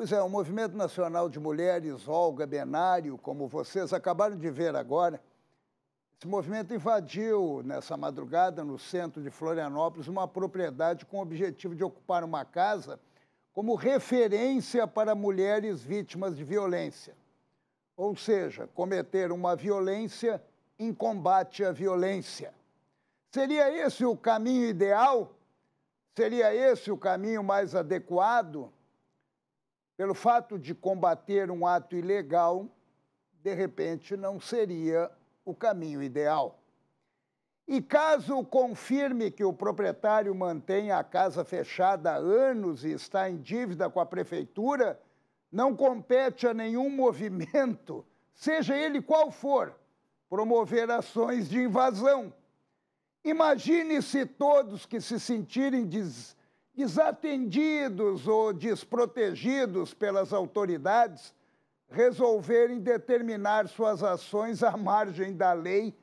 Pois é, o Movimento Nacional de Mulheres, Olga Benário, como vocês acabaram de ver agora, esse movimento invadiu, nessa madrugada, no centro de Florianópolis, uma propriedade com o objetivo de ocupar uma casa como referência para mulheres vítimas de violência. Ou seja, cometer uma violência em combate à violência. Seria esse o caminho ideal? Seria esse o caminho mais adequado? pelo fato de combater um ato ilegal, de repente não seria o caminho ideal. E caso confirme que o proprietário mantém a casa fechada há anos e está em dívida com a prefeitura, não compete a nenhum movimento, seja ele qual for, promover ações de invasão. Imagine se todos que se sentirem desesperados, desatendidos ou desprotegidos pelas autoridades, resolverem determinar suas ações à margem da lei,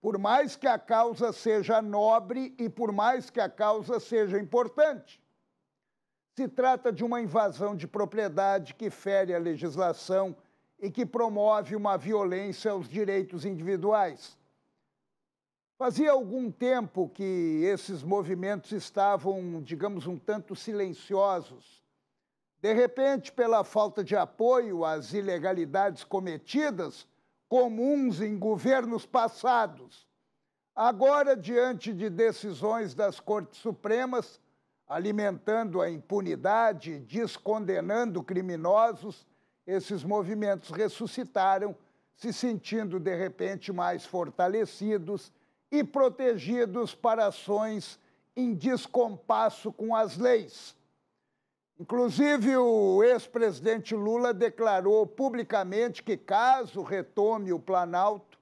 por mais que a causa seja nobre e por mais que a causa seja importante. Se trata de uma invasão de propriedade que fere a legislação e que promove uma violência aos direitos individuais. Fazia algum tempo que esses movimentos estavam, digamos, um tanto silenciosos. De repente, pela falta de apoio às ilegalidades cometidas, comuns em governos passados. Agora, diante de decisões das Cortes Supremas, alimentando a impunidade, descondenando criminosos, esses movimentos ressuscitaram, se sentindo de repente mais fortalecidos e protegidos para ações em descompasso com as leis. Inclusive, o ex-presidente Lula declarou publicamente que, caso retome o Planalto,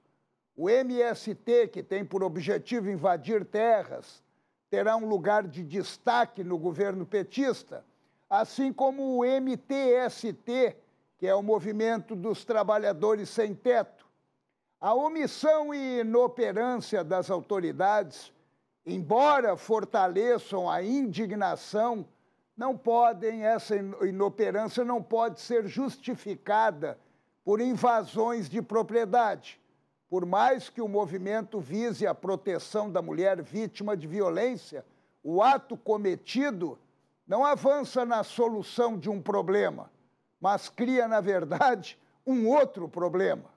o MST, que tem por objetivo invadir terras, terá um lugar de destaque no governo petista, assim como o MTST, que é o Movimento dos Trabalhadores Sem Teto, a omissão e inoperância das autoridades, embora fortaleçam a indignação, não podem, essa inoperância não pode ser justificada por invasões de propriedade. Por mais que o movimento vise a proteção da mulher vítima de violência, o ato cometido não avança na solução de um problema, mas cria, na verdade, um outro problema.